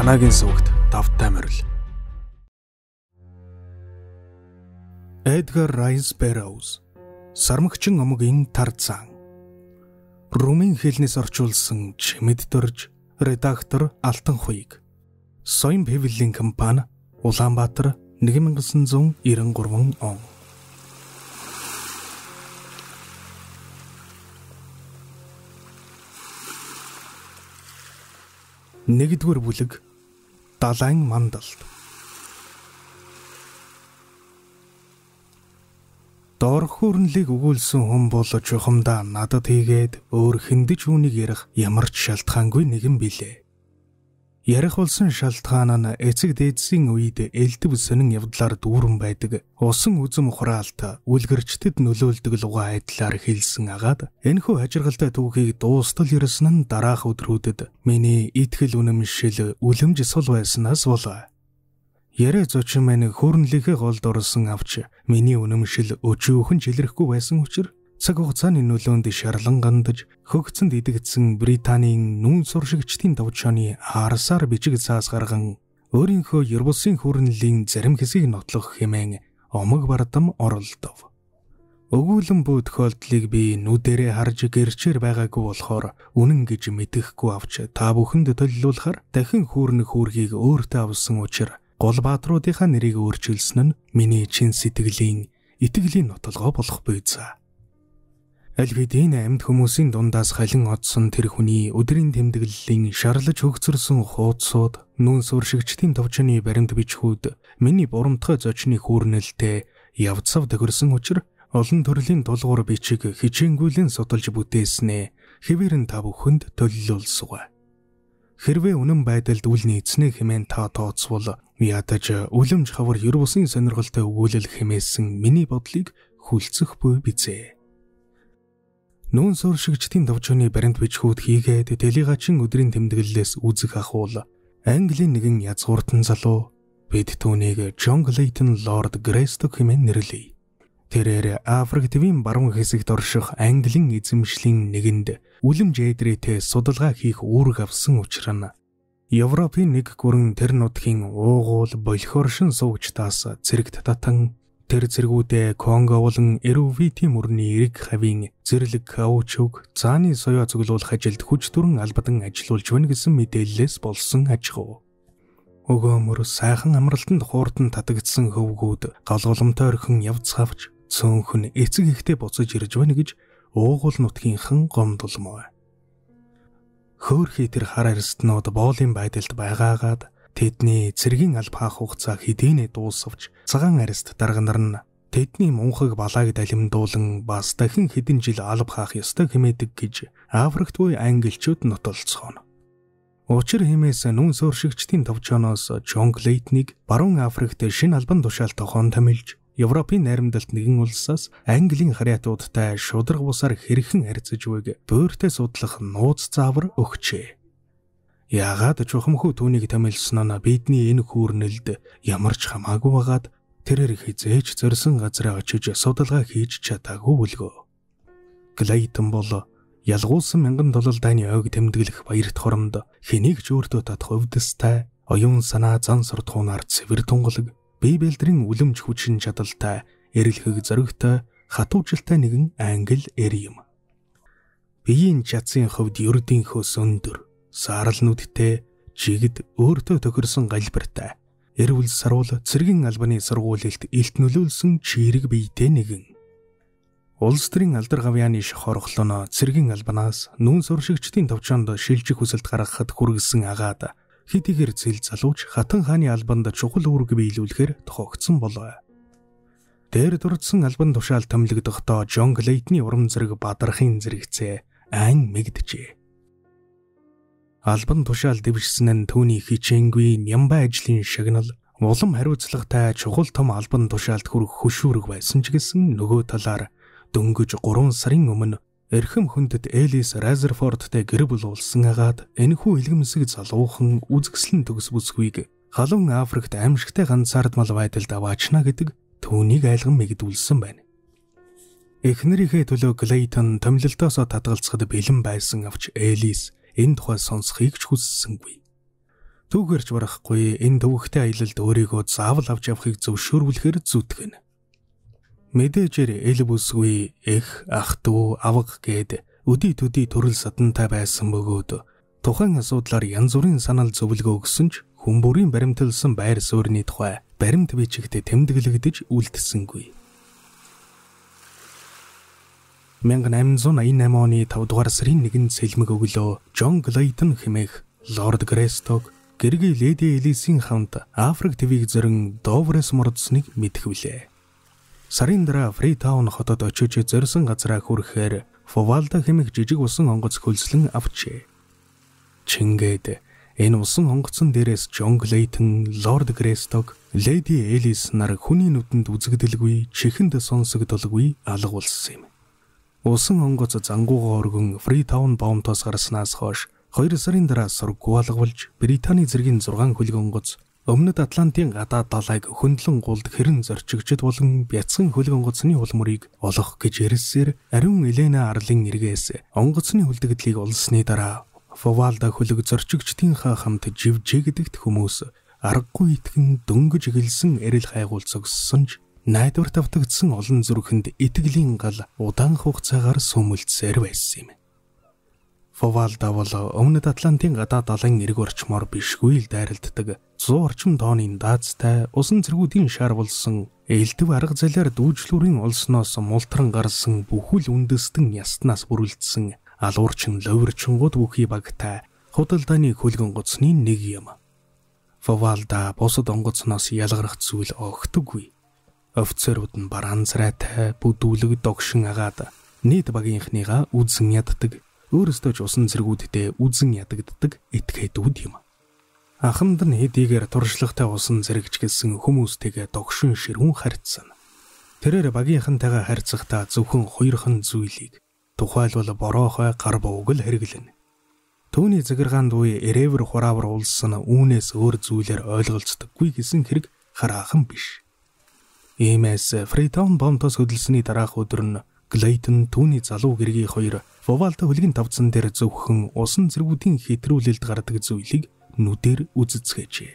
Данагийн сүгд давтай морил. Эдгар Райс Бэрроуз Сармагчин омгийн тарзан. Румын хэлнээс орчуулсан чимэд дөрж редактор Алтан Хуйг. Соён Певлийн компани Улаанбаатар 1993 он. Нэгдүгээр бүлэг далайн мандалд. Дор хүрнлийг өгүүлсэн хүн бол чухамдаа надад хийгээд өөр хиндэж үүнийг ярих ямар ч шалтгаангүй нэгэн билээ. Ярих болсон шалтгаан нь эцэг дээдсийн үед элдв сонин явдлаар дүүрэн байдаг усан үзэм ухраалт үлгэрчтэд нөлөөлдөг луга айдлаар хэлсэн агаад энэхүү хажиргалтай түүхийг дуустал ирсэн нь дараах өдрүүдэд миний итгэл үнэмшил үлэмж сул байснаас болоо. Ярэ зочин маань хөрнөлийнхээ голд орсон авч миний үнэмшил өчөөхөн жилрэхгүй байсан учраас Цаг хугацааны нөлөөнд шарлан гандаж хөгцөнд идэгдсэн Британийн нүүн суршигчдийн давчааны арсаар бичиг цаас гарган өөрийнхөө Ербусын хүрнлийн зарим хэсгийг нотлох хэмээн омог бардам оролдов. Өгүүлэн бүү тохиолдлыг би нүдэрээ харж гэрчээр байгаагүй болохоор үнэн гэж мэдэхгүй авч та бүхэнд төлөвлүүлэхээр дахин хүүрнэх хүүргийг өөртөө авсан учраас гол баатруудынхаа нэрийг өөрчилсөн нь миний чин сэтгэлийн итгэлийн нотолгоо болох буй цаа аль бид энэ амьд хүмүүсийн дундаас халин одсон тэр хүний өдрийн тэмдэглэлийн шарлаж хөгцөрсөн хуудсууд нүүн сүршигчдийн товчны баримт бичгүүд миний бурамтгай зочны хүүрнэлтэй явцав тохирсон учраа олон төрлийн тулгуур бичиг хичээнгүйлэн судалж бүтээснэ хэвээр нь та бүхэнд төлөвлөлсөг. Хэрвээ үнэн байдалд үл нийцнэ хэмээн та тооцвол ядаж үлэмж хавар ер бусын сонирхолтой өгүүлэл хэмээсэн миний бодлыг хүлцэх буй бизээ. Нүүн сууршигчдийн төвчөний баримт бичгүүд хийгээд делегачин өдрийн тэмдэглэлээс үзэх ахуул Английн нэгэн язгууртан залуу бид түүнийг John Clayton Lord Greystock хэмээн нэрлэе. Тэрээр Африк төвийн баруун хэсэгт орших Английн эзэмшлийн нэгэнд үлэм жэдрээтэй судалгаа хийх үүрэг авсан учраа нь Европын нэг гүрэн тэр нутгийн уугуул болхоршин суугчдаас зэрэгт татан тэр зэргүүдээ Конго болон Эрви тимүрний эрэг хавийн зэрлэг каучуг цааны соёо цуглуулах ажилд хүч төрөн албадан ажиллаулж байна гэсэн мэдээллээс болсон аж ахуй. Өгөөмөр сайхан амралтанд хуурдан татагдсан хөвгүүд галголомтой орхин явц хавч цөөнхөн эцэг ихтэй буцаж ирж байна гэж уугуул нутгийнхан гомдломоо. Хөөхий тэр хар арстнууд боолын байдалд байгаагаад Тэдний цэргийн алба хаах хугацаа хэдийнэ дуусавч цагаан арист дарганар нь тэдний мунхаг балааг далимдуулан бас дахин хэдэн жил алба хаах ёстой хэмээдэг гэж Африкт буй англичууд нотолцгооно. Учир хэмээс нүн сууршигчдийн товчооноос Джон Клейтнийг баруун Африкт шинэ албан тушаалтай хон томилж Европын найрамдалт нэгэн улсаас Английн харьяатуудтай шударга бусаар хэрхэн харьцаж буйг буйртай судлах нууц заавар өгчээ. Яагаад чухамхүү түүнийг тамилснаа бидний энэ хүүрнэлд ямар ч хамаагүй байгаад тэрээр хизээж зорьсон газраа очиж судалгаа хийж чадаагүй бөлгөө. Клейтон бол ялгуулсан мянган доллар дайны ойг тэмдэглэх баярт хоромд хэнийг ч өөртөө татах өвдөстэй оюун санаа зан суртахуунаар цэвэр тунгалаг бие бэлдрийн үлэмж хүчин чадалтай эрэлхэг зоригтой хатуужилтай нэгэн англ эр юм. Биеийн чацын хувьд ердийнхөөс өндөр Сааралнуудтэй жигд өөртөө тохирсон галбиртай эрүүл саруул цэргийн албаны сургуулилт элтнөлүүлсэн чирэг биетэй нэгэн. Улс төрийн алдар гавьяаны ших хорхолоно цэргийн албанаас нүүн суршигчдийн товчоонд шилжих хүсэлт гаргахад хүргэсэн агаад хитигэр зэл залууч хатан хааны албанд чухал үүрэг биелүүлэхээр тохиогдсон болоо. Дээр дурдсан албан тушаал томилогдохдоо Жон Глейдний урам зэрэг бадрахын зэрэгцээ айн мэгдэжээ. Албан тушаал дэвшсэн нь түүний хичээнгүй нямбай ажлын шагнал улам хариуцлагатай чухал том албан тушаалд хүрэх хөшүүрэг байсан ч гэсэн нөгөө талаар дөнгөж 3 сарын өмнө эрхэм хүндэт Элис Разерфордтэй гэр бүл уулсан агаад энэхүү илгэмсэг залуухан үзэсгэлэн төгс бүсгүйг халуун Африкт аимшигтай ганцаардмал байдалд аваачна гэдэг түүнийг айлган мэгдүүлсэн байна. Эхнэрийнхээ төлөө Клейтон томлилтоосоо татгалцахад бэлэн байсан авч Элис энэ тухай сонсхийг ч хүссэнгүй. Түүхэрч барахгүй энэ төвөгтэй аялалд өөрийгөө заавал авч явахыг зөвшөөрвөлхөр зүтгэн. Мэдээжээр эл бүсгүй эх ах トゥ авга гээд өдий төдий төрөл садантай байсан бөгөөд тухайн асуудлаар янз бүрийн санал зөвлөгөө өгсөн ч хүмүүрийн баримталсан байр суурьны тухай баримт бичигт тэмдэглэгдэж үлдсэнгүй. 1888 оны 5 дугаар сарын 1-нд сэлмэг өглөө Джон Глейтон хэмээх Лорд Гресток гэргийн Леди Элисийн хамт Африк ТВ-г зөрин Доврес мордсныг мэдхвлээ. Сарын дараа Фритаун хотод очиж зорьсон газраа хүрэхээр Фувалда хэмээх жижиг усан онгоц хөлслөн авчээ. Чингээд энэ усан онгоцон дээрээс Джон Глейтон, Лорд Гресток, Леди Элис нар хүний нүдэнд үзэгдэлгүй, чихэнд сонсогдолгүй алга болсон юм. Усан онгоц зангуугаа өргөн Freetown Bound-оос гарснаас хойш 2 сарын дараа сургуу алгавалж Британий зэргийн 6 хөлөг онгоц өмнөд Атлантын гадаад далайг хөндлөн гулд хэрэн зорчигчд болон бяцхан хөлөг онгоцны хулмарыг олох гэж ирсээр ариун Елена Арлын иргээс онгоцны хүлдэгдлийг олсны дараа Фовалда хөлөг зорчигчдийн ха хамт живжээ гэдэгт хүмүүс аргагүй итгэн дөнгөж эхэлсэн эрэл хайгуул цогссон ч найдвар тавтагдсан олон зүрхэнд итгэлийн гал удаан хугацаагаар сүмэлцээр байсан юм. Фовал давал өмнөд Атлантын гадаа далайн эрг орчмоор бишгүй л дайралтдаг 100 орчим тооны даацтай усан цэргүүдийн шар болсон элдв арга залаар дүүжлүүрийн олсноос мултран гарсан бүхэл үндэстэн яснаас бүрэлдсэн алуурчин ловирчингууд бүхий багтай худалдааны хөлгөн гоцны нэг юм. Фовалда босод онгоцноос ялгарх зүйл огтгүй. Офицерууд нь баранзрайтай бүдүүлэг догшин агаад нийт багийнхныгаа үзэн яддаг. Өөрөөсөө ч усан зэргүүдтэй үзэн ядагддаг этгээдүүд юм. Ахмад нь хэдийгээр туршлагатай усан зэрэгч гэсэн хүмүүстэйгээ догшин ширүүн харьцсан. Тэрээр багийнхантайгаа харьцахдаа зөвхөн хоёрхан зүйлийг тухайлбал бороохой гар бууг л хэрэглэнэ. Төвний зэргаанд үе эрээвэр хураавар уулсан үүнээс өөр зүйлээр ойлголцдоггүй гэсэн хэрэг хараахан биш. Иймээс Фрейтон бомтос хөдөлсөний дараах өдөр нь Глейтон түүний залуу гэргийн хоёр Вовалта хөлгийн тавцан дээр зөвхөн усан зэргүүдийн хэтрүүлэлд гардаг зүйлийг нүдээр үзэцгээжээ.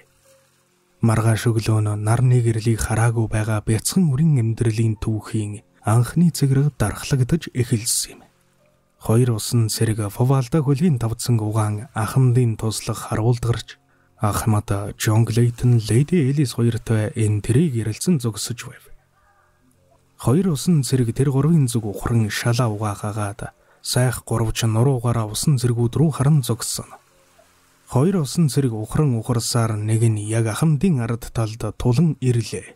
Маргааш өглөө нь нарны гэрлийг хараагүй байгаа бяцхан үрийн амьдралын түүхийн анхны цэгрэг дархлагдаж эхэлсэн юм. Хоёр усан зэрэг Вовалта хөлгийн тавцан угаан ахмадын туслах харуулдгарч Ахмад Джон Глейтон Леди Элис хоёртой энэ трийг ярилцсан зогсож байв. Хоёр усан зэрэг тэр гурвын зүг ухран шалаа угаагаагаад сайх гурвч нуруугаараа усан зэргүүд рүү харан зогссон. Хоёр усан зэрэг ухран ухарсаар нэг нь яг ахмадын ард талд тулан ирлээ.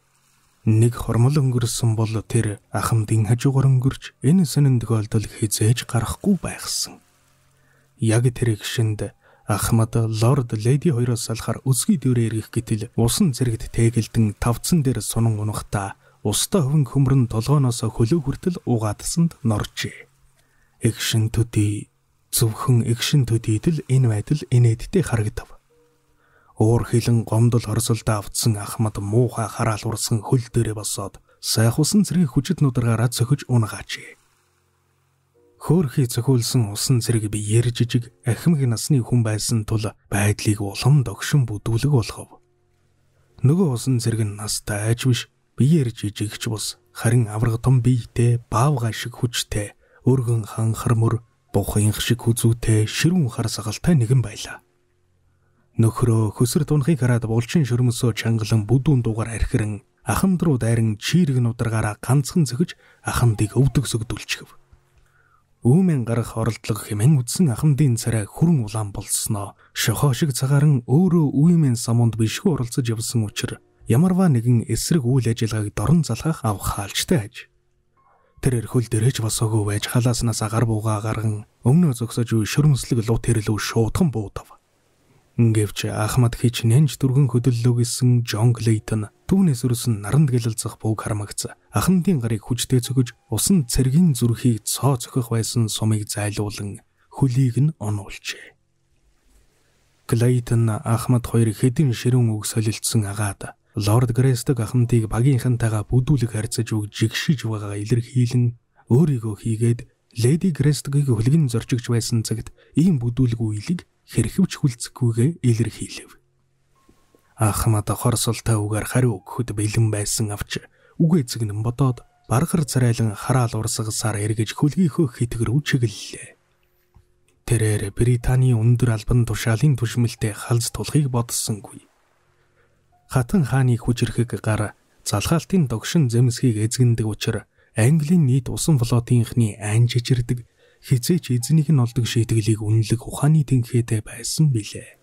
Нэг хормол өнгөрсөн бол тэр ахмадын хажуугаар өнгөрч энэ сонин тохиолдол хизээж гарахгүй байхсан. Яг тэр гişэнд Ахмад Лорд Леди хоёроос салахаар өсгий дээрээ эргэх гэтэл усан зэрэгт тэйгэлдэн тавцсан дээр сунан унахта устай хөвн хөмрөн толгооноос хөлөө хүртэл угаадсанд норжээ. Экшн төдий зөвхөн экшн төдийд л энэ байдал инээдтэй харагдав. Уур хилэн гомдол хорсолдоо автсан Ахмад муухай хараал урсан хөл дээрээ босоод сайхусан зэргийн хүчит нударгаараа цөхөж унгаач хөөхий цохиулсан усан зэрэг биеэр жижиг ахимэг насны хүн байсан тул байдлыг улам догшин бүдүүлэг болгов. Нөгөө усан зэрэг нь настай айж биш биеэр жижигч бус харин авраг том биетэй баавгай шиг хүчтэй өргөн ханхар мөр бухынх шиг хүзүүтэй ширүүн хар сагалтай нэгэн байлаа. Нөхрөө хөсөр тунхыг хараад булчин шөрмөсөө чангалан бүдүүн дугаар архирэн ахамд руу дайран чирэг нударгаараа ганцхан зөгж ахамдыг өвдөг сөгдүүлчихв. Үүмэн гарах оролдлого хэмээн үдсэн ахмадын царай хүрэн улаан болсноо шохоо шиг цагаарн өөрөө үемэн самунд бишгүй оролцож явсан учраас ямарваа нэгэн эсрэг үйл ажиллагааг дорн залхах авах хаалжтай аж. Тэр эрхөл дэрэж босоогүй байж халааснаас агаар буугаа гарган өмнөө зогсож үе шөрмөслөг луу тэрэлүү шуудхан буудав. Ингэвч Ахмад хич нэнж дүргэн хөдөллөө гэсэн Джон Клейтон түүнээс өрсөн наран гэлэлцэх бууг хармагц ахмадын гарыг хүчтэй цөгөж усан цэргийн зүрхийг цоо цохих байсан сумыг зайлуулан хөлийг нь онуулжээ. Клейтон Ахмад хоёр хэдин ширүүн үг солилцсон агаад Лорд Грестэг ахмадыг багийнхантайгаа бүдүүлэг харьцаж өг жигшиж байгаа илэрхийлэн өөрийгөө хийгээд Леди Грестгийг хөлгийн зорчигч байсан цагт ийм бүдүүлэг үйлийг хэрхэвч хүлцэхгүйгээ илэрхийлэв. Ахмад хорсолтой үгээр хариу өгөхөд бэлэн байсан авч үгээ зэгнэн бодоод баргар царайлан хараал урсгасаар эргэж хөлгийнхөө хитгэрүү чиглэлээ. Тэрээр Британий өндөр албан тушаалын түшмэлтэй халз тулахыг бодсонгүй. Хатан хааны хүчирхэг гар залхаалтын догшин зэмсгийг эзэгэндэг учраас Английн нийт усан флотынхны айн жижирдэг хизээч эзнийг нь олдог шийтгэлийг үнэлэх ухааны тэнхээтэй байсан билээ.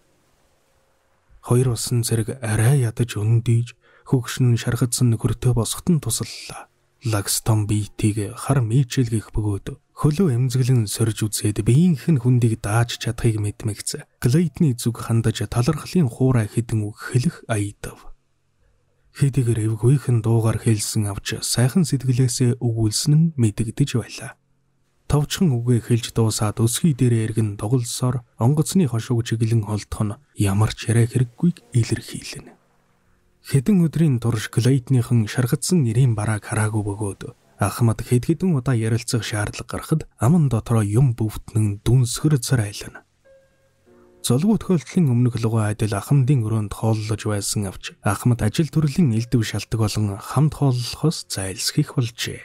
Хоёр усан зэрэг арай ядаж өндийж хөгшин шархатсан нөхөртөө босготон тусаллаа. Лакстон биетийг хар мийчэл гих бөгөөд хөлөө эмзэглэн сорж үзээд биеийнх нь хүндийг дааж чадахыг мэдмэгц. Клейтны зүг хандаж талархлын хуурай хідэн үг хэлэх айдав. Хэдийгээр эвгүйхэн дуугаар хэлсэн авч сайхан сэтгэлээсээ өгүүлсэн нь мэдэгдэж байлаа товчхон үгээ хэлж дуусаад өсгий дээрээ эргэн тоглосоор онгоцны хошууг чиглэн холдох нь ямар ч яриа хэрэггүйг илэрхийлнэ. Хэдэн өдрийн турш Клейдныхан шаргатсан нэрийн барааг хараагүй бөгөөд Ахмад хэд хэдэн удаа ярилцах шаардлага гарахад аман дотроо юм бүвтнэн дүнсгэр цар айлана. Золгүй тохиолдлын өмнөх лугаа адил Ахмадын өрөөнд хооллож байсан авч Ахмад ажил төрлийн элдв шалтгаан болон хамт хооллохоос зайлсхийх болжээ.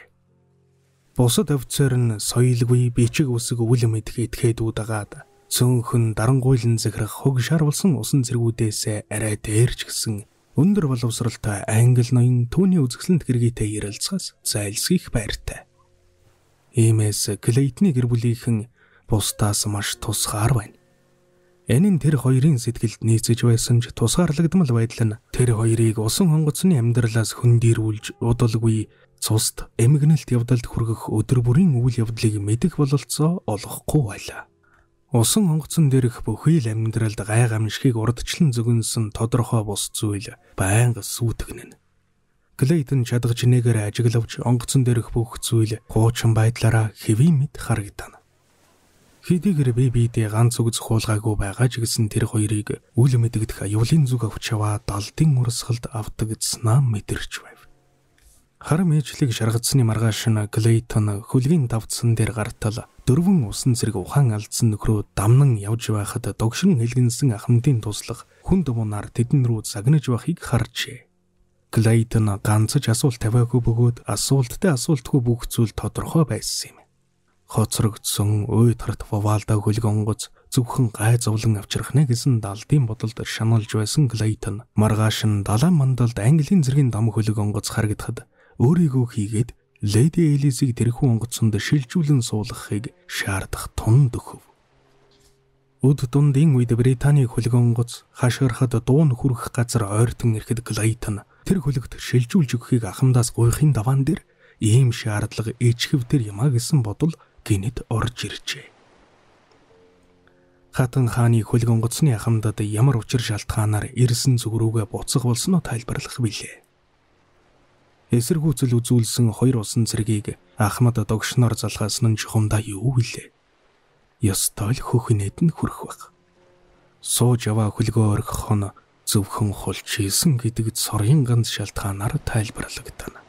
Бусад офицер нь соёлгүй бичиг үсэг өвөл мэдх этгээдүүд агаад цөөнхөн дарангуйлан захирах хог шарвалсан усан зэргүүдээс арай дээрч гисэн өндөр боловсралтай англ ноён түүний үзэсгэлэнт гэргийтэй ярилцгаас зайлсхийх байртай. Иймээс Клейтны гэр бүлийнхэн бусдаас маш тусгаар байна. Энэ нь тэр хоёрын сэтгэлд нийцэж байсан ч тусгаарлагдмал байдал нь тэр хоёрыг усан хонгоцны амьдралаас хөндөрүүлж удалгүй цуст эмгэнэлт явдалд хүргэх өдөр бүрийн үйл явдлыг мэдэх бололцоо олохгүй байлаа. Усан онгоцон дээрх бүхий л амьдралд гай гамшигыг урдчлан зөгөнсөн тодорхой бус зүйл байнга сүйтгэнэ. Клейтон чадах чинээгээр ажиглавч онгоцон дээрх бүх зүйл хуучин байдлаараа хэвийн мэд харагдана. Хэдийгээр би биедээ ганц үг зохиулгаагүй байгаа ч гэсэн тэр хоёрыг үл мэдэгдэх аюулын зүг авч яваа далдын урсгалд авдаг цэснаа мэдэрч байв. Харам ээжлийг шаргацсны маргааш нь Клейтон хөлгийн давтсан дээр гартал дөрвөн усан зэрэг ухаан алдсан нөхрөө дамнан явж байхад догшин хэлгэнсэн ахмадын туслах хүн думунаар тэдэн рүү загнаж байхыг харжээ. Клейтон ганцж асуулт тавиагүй бөгөөд асуулттай асуултгүй бүх зүйл тодорхой байсан юм. Хоцрогдсон үй тарт Вавалда хөлгийн онгоц зөвхөн гай зовлон авчрахна гэсэн далдын бодолд шаналж байсан Клейтон маргааш нь далайн мандалд Английн зэргийн дам хөлөг онгоц харагдахад өөрийгөө хийгээд Леди Элизиг тэрхүү онгоцонд шилжүүлэн суулгахыг шаардах тун дөхөв. Өд дундын үед Британий хөлгөөнгоц хашгирахад дуун хүрэх газар ойртон ирэхэд Глейтон тэр хөлөгт шилжүүлж өгөхийг ахмадаас гуйхын даваан дээр ийм шаардлага ээжхэв тэр юма гэсэн бодол гинэд орж иржээ. Хатан хааны хөлгөөнгоцны ахмадад ямар учир шалтгаанаар ирсэн зүг рүүгээ буцах болсноо тайлбарлах билээ эсэргүүцэл үзүүлсэн хоёр усан цэргийг Ахмад догшноор залгаасан нь чухамдаа юу вүлээ. Ёстой л хөхнээд нь хүрэх баг. Сууж яваа хөлгөө орхих хон зөвхөн хулч хийсэн гэдэг цорын ганц шалтгаанаар тайлбарлагдана.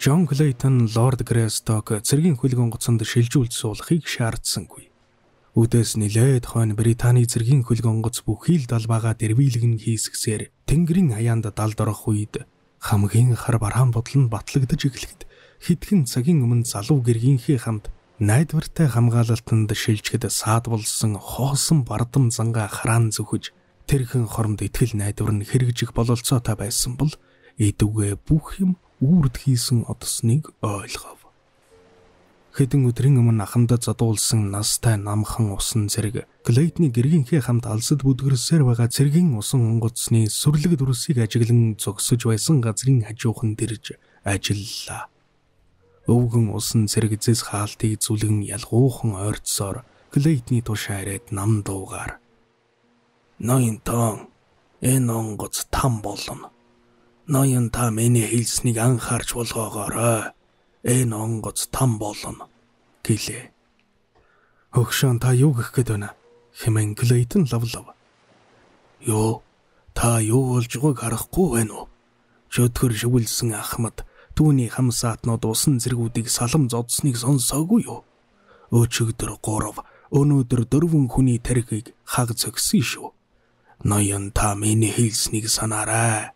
Джон Клейтон Лорд Грейсток цэргийн хөлгөөн гоцонд шилжүүлж суулахыг шаардсангүй. Үдээс нилээд хойно Британий цэргийн хөлөг онгоц бүхий л далбаага дэрвийлгэн хийсгсээр тэнгэрийн аяанд далд орох үед хамгийн хар бараан бодол нь батлагдаж эхлэхэд хитгэн цагийн өмнө залуу гэргийнхээ хамт найдвартай хамгаалалтанд шилжгэд саад болсон хоосон бардам занга хараан зүхэж тэрхэн хоромд итгэл найдвар нь хэрэгжих бололцоотой байсан бол эдүгэ бүх юм үрд хийсэн одосныг ойлгов. Хэдэн өдрийн өмнө ахмадд задуулсан настай намхан усан зэрэг Клейтны гэргийнхээ хамт алсад бүдгэрсээр байгаа цэргийн усан онгоцны сүрлэг дүрсийг ажиглан зогсож байсан газрын хажуухан дэрж ажилллаа. Өвгөн усан цэрэгзээс хаалтыг зүлгэн ялгуухан ойрцоор Клейтны туш хараад нам дуугаар. Ноён тон энэ онгоц там болно. Ноён та миний хэлснийг анхаарч болгоогоорой энэ онгоц там болно гэлээ. Хөгшөн та юу гэх гээд байна? хэмээн Клейтон лавлав. Йоо, та юу болж байгааг харахгүй байна уу? Шөтгөр шүглсэн Ахмад түүний хам саатнууд усан зэргүүдийг салам зодсныг сонсоогүй юу? Өчигдөр 3, өнөөдөр 4 хүний тархийг хаг зөгсөн шүү. Ноён та миний хэлснийг санаарай.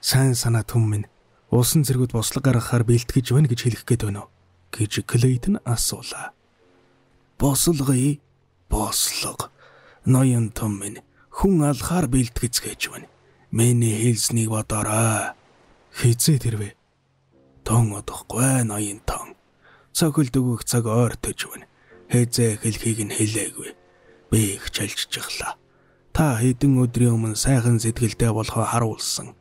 Сайн санаа түмэн Улсын цэргүүд бослог гаргахаар бэлтгэж байна гэж хэлэх гээд байна уу? гэж Клейтон асуулаа. Бослогоё. Бослог. Ноён том минь хүн алхаар бэлтгэж гэж байна. Миний хэлснийг бодоорой. Хизээ тэрвэ. Тон одохгүй ноён том. Цохилд өгөх цаг ойртож байна. Хизээ хэлхийг нь хэлээгүй. Би их чалж чаглаа. Та хэдэн өдрийн өмнө сайхан сэтгэлтэй болохоо харуулсан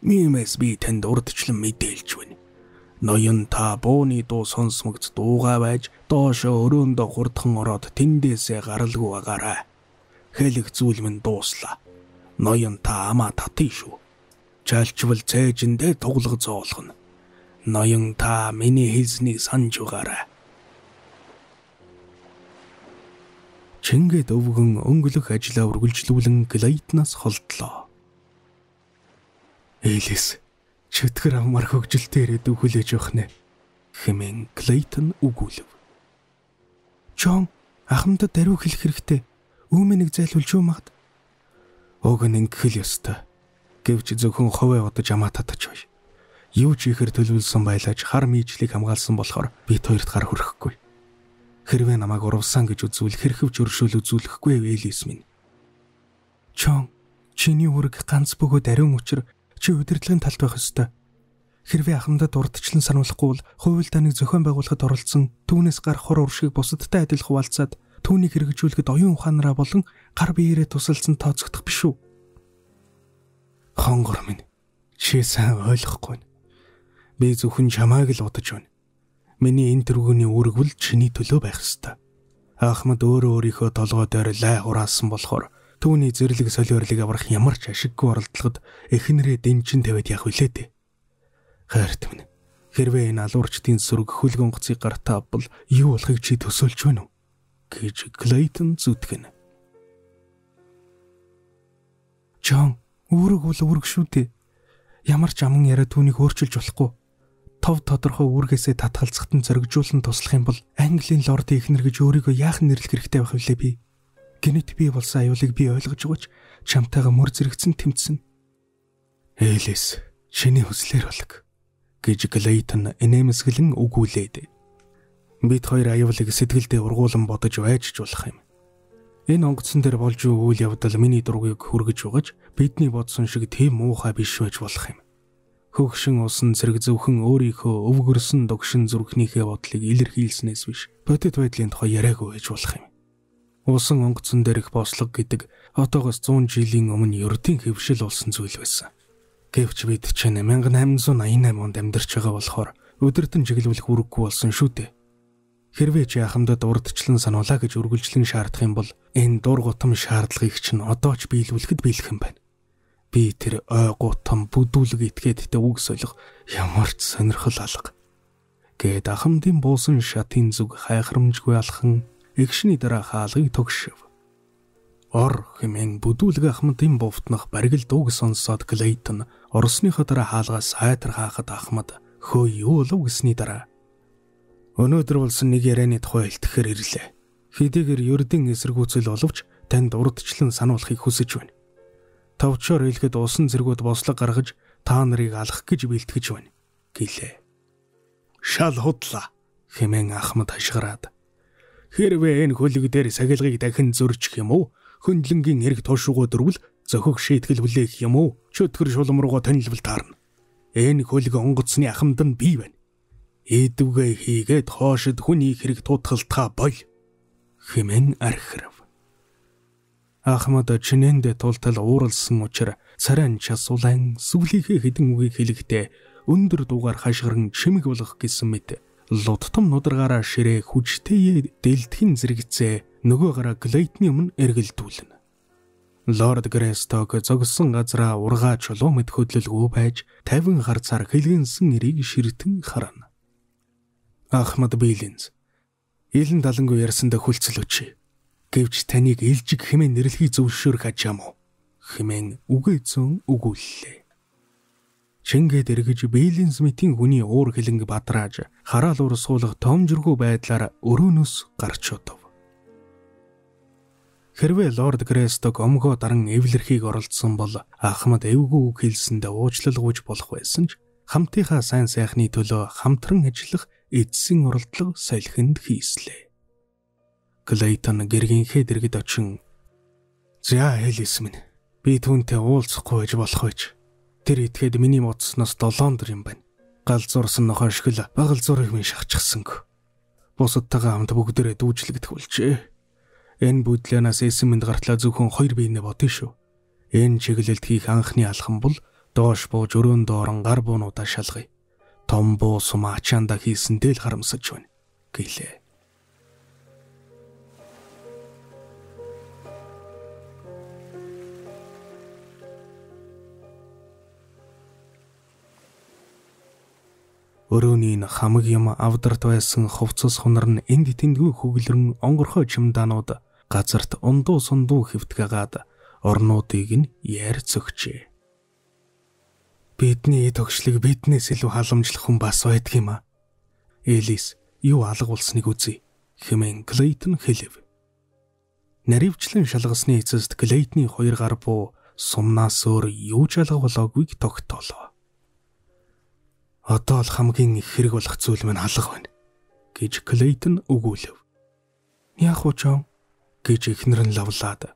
Мимээс би танд урдчлан мэдээлж байна. Ноён та бууны дуу сонсмогц дуугаа байж доошо өрөөндө хурдхан ороод тэндээсээ гаралгүй агаарай. Хэлэх зүйл минь дууслаа. Ноён та амаа татъя шүү. Чаалчвал цээжэндээ туглаг зоолгоно. Ноён та миний хэлснийг санаж байгаарай. Чингэд өвгөн өнгөлөх ажлаа үргэлжлүүлэн Глайднаас холдлоо. Элис чөтгөр авмар хөгжилтэй ирээд үхүүлээж явахнэ хэмээн Клейтон үгүүлв. Джон ахмадд даруй хэлэх хэрэгтэй. Үүмэнийг зайлуулж юу магад? Уг нь ингэхэл ёстой. Гэвч зөвхөн ховой удаж амаа татаж байна. Юу ч ихэр төлөвлөсөн байлаач хар мийжлийг хамгаалсан болохоор бид хоёрт гар хөрөхгүй. Хэрвээ намайг урвсан гэж үзвэл хэрхэвч өршөөл үзүүлэхгүй Элис минь. Чон чиний үрэг ганц бөгөөд ариун учир Чи удирдлагын талд байх ёстой. Хэрвээ ахмадад урдчлан сануулахгүй бол хуульдаа нэг зохион байгуулахад оролцсон түүнээс гарах хор уршиг бусадтай адил хуваалцаад түүнийг хэрэгжүүлэхэд оюун ухаанараа болон гар биеэрээ тусалсан тооцогдох биш үү? Хонгор минь. Чи сайн ойлгохгүй. Би зөвхөн чамайг л удаж байна. Миний энэ төргөний үүрэгвэл чиний төлөө байх ёстой. Ахмад өөрөө өөрийнхөө толгой дээр лай хураасан болохоор Түүний зэрлэг солиорлыг аврах ямар ч ашиггүй оролдлогод эхнэрээ дэнчин тавиад явах хүлээдэ. Хайрт минь. Хэрвээ энэ алуурчдын сүрг хөл гонгоцыг гартаа авбал юу болохыг чи төсөөлж байна уу? гэж Клейтон зүтгэнэ. Джон үүрэг бол үүрэг шүү дээ. Ямар ч аман яриа түүнийг өөрчилж болохгүй. Тов тодорхой үүргээсээ татгалзахад нь зоригжуулан туслах юм бол Английн лорд ихнэр гэж өөрийгөө яахан нэрлэх хэрэгтэй байх вүлээ би генет бий болсон аюулыг би ойлгож өгөөч. Чамтайгаа мөр зэрэгцэн тэмцсэн. Хээлээс чиний хүслээр болог гэж Глейтон инээмсэглэн үгүүлээд. Бид хоёр аюулыг сэтгэлдээ ургуулan бодож байжж болох юм. Энэ онгоцсон дээр болж юу үйл явдал миний дургийг хүргэж угаж бидний бодсон шиг тийм муухай биш байж болох юм. Хөгшин усан зэрэг зөвхөн өөрийнхөө өвгөрсөн догшин зүрхнийхээ бодлыг илэрхийлснээс биш бодит байдлын тухай яриаг байж болох юм. Усан онгоцон дээрх бослог гэдэг отоогоос 100 жилийн өмнө ердийн хөвшил болсон зүйл байсан. Гэвч бид чинь 1888 онд амьдарч байгаа болохоор өдөртөн чиглүүлэх үүрэггүй болсон шүү дээ. Хэрвээ чи яхамдад урдчлан сануулаа гэж үргэлжлэн шаардах юм бол энэ дур гутам шаардлагыг чинь одоо ч биелүүлэхэд биелэх юм байна. Би тэр ой гутам бүдүүлэг итгээдтэй үг солих ямар ч сонирхол алга. Гэт ахмадын буусан шатын зүг хайхрамжгүй алхан эгшний дараа хаалгыг тогшив. Ор хэмээн бүдүүлэг ахмадын бувтнах баргил дууг сонсоод Клейтон орсныхоо дараа хаалгаас сайтар хаахад ахмад хөө юу л гэсний дараа өнөөдөр болсон нэг ярианы тухай илтгэхээр ирлээ. Хэдийгээр ердийн эсэргүүцэл боловч танд урдчлан сануулахыг хүсэж байна. Товчоор хэлэхэд усан зэргүүд бослог гаргаж та нарыг алах гэж бэлтгэж байна гэлээ. Шал худлаа хэмээн ахмад хашгираад Хэрвээ энэ хөлөг дээр сахилгыг дахин зөрчих юм уу? Хөндлөнгийн эрг туршуугаа дөрвөл зөхөг шийтгэл хүлээх юм уу? Чөтгөр шулам руугаа тонилвол таарна. Энэ хөлөг онгоцны ахмад нь бий байна. Эдвгээ хийгээд хоошид хүний хэрэг тутгалтаа бол хэмээн архирав. Ахмад чинэндэ тултал ууралсан учраа царайн часулан сүлийнхээ хідэн үгийг хэлэхдээ өндөр дугаар хашгиран чимэг болох гэсэн мэт лудтам нударгаараа ширээ хүчтэйе дэлтгэн зэрэгцээ нөгөө гараа глейтний өмнө эргэлдүүлнэ. Лорд Гресток зогссон газраа ургаа чулуу мэд хөдлөлгүй байж 50 харцаар хилгэнсэн нэрийг ширтэн харна. Ахмад Биллинс Илэн далангүй ярсанда хүлцэлөч. Гэвч таныг илжиг хэмээн нэрлэхий зөвшөөрөх аж юм уу? Хэмээн үгээ зүүн өгүүллээ. Шингээд эргэж Бейлин Смитийн хүний уур хилэнг бадрааж хараал урсгуулах томжиргүй байдлаар өрөөнөөс гарч удав. Хэрвээ Лорд Грейсток омгоо даран эвлэрхийг оролдсон бол Ахмад эвгүй үг хэлсэндээ уучлал гуйж болох байсан ч хамтынхаа сайн сайхны төлөө хамтран ажиллах эдсэн уралдлага солихынд хийслээ. Клейтон гэргийнхээ дэргэд очин "За хэлээс минь би түүнтэй уулзахгүй байж болох байж" Тэр итгэхэд миний модсноос 7 дөр юм байна. Гал зурсан нохоо шгэл багал зурыг минь шавчихсанг. Бусадтайгаа хамт бүгдээрээ дүүжлэгдэх болжээ. Энэ бүдлэнээс эсэн мэд гартлаа зөвхөн хоёр биенээ бодё шүү. Энэ чиглэлд хийх анхны алхам бол доош бууж өрөөнд доорон гар буунуудаа шалгая. Том буу сумаачаанда хийсэнтэй л харамсаж байна. гэлээ. Өрөөний энэ хамаг юм авдарт байсан хувцас хунар нь энд тэндгүй хөглөрн онгорхой чимдаанууд газарт ундуу сундуу хөвтгэгээд орнуудыг нь яар цөгчээ. Бидний тогшлыг биднээс илүү халамжлах хүн бас байдаг юм а. Элис юу алга болсныг үзье хэмээн Клейтон хэлв. Наривчлан шалгасны эцэст Клейтний хоёр гар буу сумнаас өөр юу ч алга болоогүйг тогтоолоо. Одоо л хамгийн их хэрэг болох зүйл минь алга байна гэж Клейтон өгүүлв. Яах вэ гэж эхнэр нь лавлаад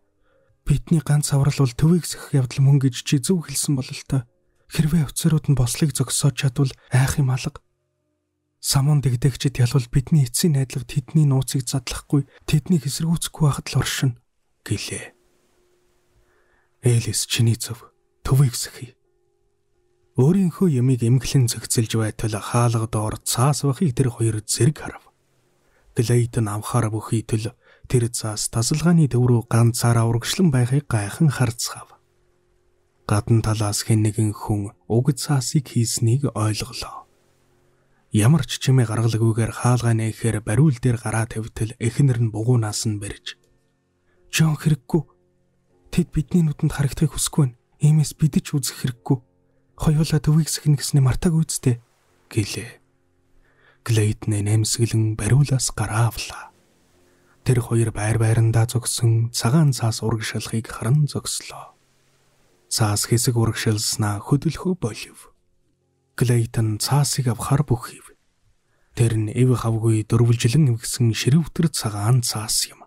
бидний ганц аврал бол төвийг сахих явдал мөн гэж чи зөв хэлсэн бололтой. Хэрвээ офицерууд нь бослыг зогсоож чадвал айх юм алга. Самун дэгдэгчд ялвал бидний эцсийн найдлагад тэдний нууцыг задлахгүй, тэднийг эсэргүүцэхгүй байхад л оршин гэлээ. Элис чиний зөв төвийг сахий өөрийнхөө ямиг эмгэлэн зөгцөлж байтал хаалга доор цаас бахыг тэр хоёр зэрэг харав. Глейтон авахаар бүхий тэл тэр цаас тасалгааны төв рүү ганцаараа урагшлан байхыг гайхан харцгаав. Гадна талаас хэн нэгэн хүн уг цаасыг хийснийг ойлголоо. Ямар ч чимээ гаргалгүйгээр хаалгаа нээхээр бариул дээр гараа тавьтал эхнэр нь бугуунаас нь бэрж. "Жон хэрэггүй. Тэд бидний нүдэнд харагдахыг хүсэхгүй. Иймээс бид ч үзэх хэрэггүй." хоёулаа төвийг сэхнэ гэснээ мартаг үсттэй гэлээ. Клейд нэмсгэлэн бариулаас гараавла. Тэр хоёр байр байрандаа зогсон цагаан цаас урагшилхыг харан зогслоо. Цаас хэсэг урагшилснаа хөдөлхөө болив. Клейтон цаасыг авахар бүхив. Тэр нь эв хавгүй дөрвөлжилэн эвгсэн ширүүтэр цагаан цаас юм.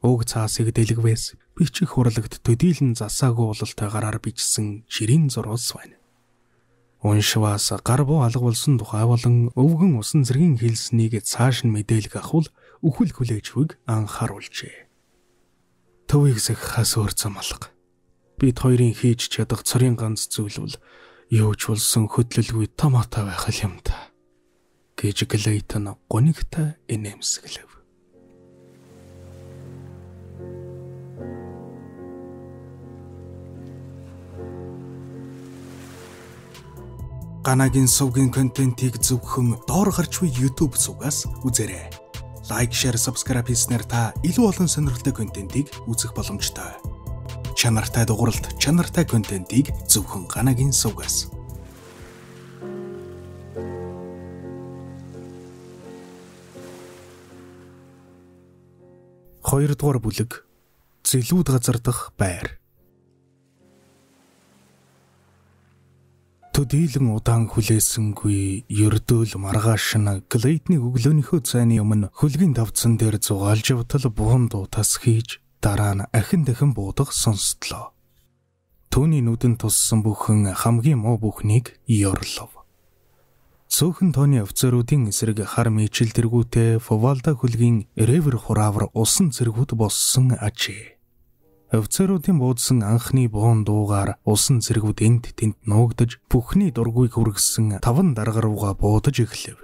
Уг цаасыг дэлгвээс бичих хурлагт төдийлэн засаагүй уулалтай гараар бичсэн ширийн зурвас байна. Уншваас гар буу алгуулсан тухай болон өвгөн усан зэргийн хэлснийг цааш нь мэдээлэх ахвал үхэл хүлээжвэг анхааруулжээ. Төв ихсэх хас өөр замлаг. Бид хоёрын хийж чадах цорын ганц зүйл бол юуч болсон хөдлөлгүй томоотой байх юм да. гэж Клейтон гонигтай инээмсэглэв. Ганагийн сувгийн контентийг зөвхөн доор гарч буй YouTube сувгаас үзээрэй. Лайк, share, subscribe хийснээр та илүү олон сонирхолтой контентийг үзэх боломжтой. Чанартай дууралд чанартай контентийг зөвхөн Ганагийн сувгаас Хоёрдугаар бүлэг зэлүүд газардах байр төдийлөн удаан хүлээсэнгүй ердөөл маргаашна глейдний өглөөнийхөө цайны өмнө хөлгийн давцсан дээр зугаалж явтал буун дуутаас хийж дараа нь ахин дахин буудах сонсдлоо. Төвний нүдэн туссан бүхэн хамгийн муу бүхнийг ёрлов. Цөөхөн тооны офицеруудын эсрэг хар мэйчил тэргүүтээ Фовалда хөлгийн ревер хураавар усан зэргүүд боссон ажээ. Офицеруудын буудсан анхны буун дуугаар усан зэргүүд энд тэнд нуугдаж бүхний дургүйг үргэсэн таван дарга руугаа буудаж эхлэв.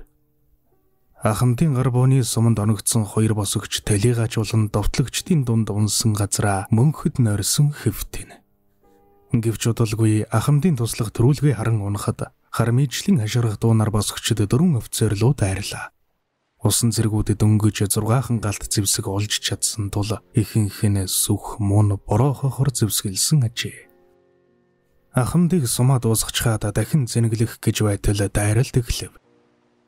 Ахмадын гар бооны суманд оногдсон хоёр бос өгч талигач болон довтлогчдын дунд унсан газраа мөнхөд нойрсон хэвтэн. Гэвч удалгүй ахмадын туслах төрүүлгээ харан унахад хар мэжлийн хаширах дуунаар босгчд дөрвөн офицерлуу дайрлаа. Усан цэргүүдэд өнгөж зургаахан галт зэвсэг олж чадсан тул ихэнх нь сүх мөн бороохохор зэвсгэлсэн ажээ. Ахмадыг сумаа дуусгачаад дахин зэнглэх гэж байтал дайралт эхлэв.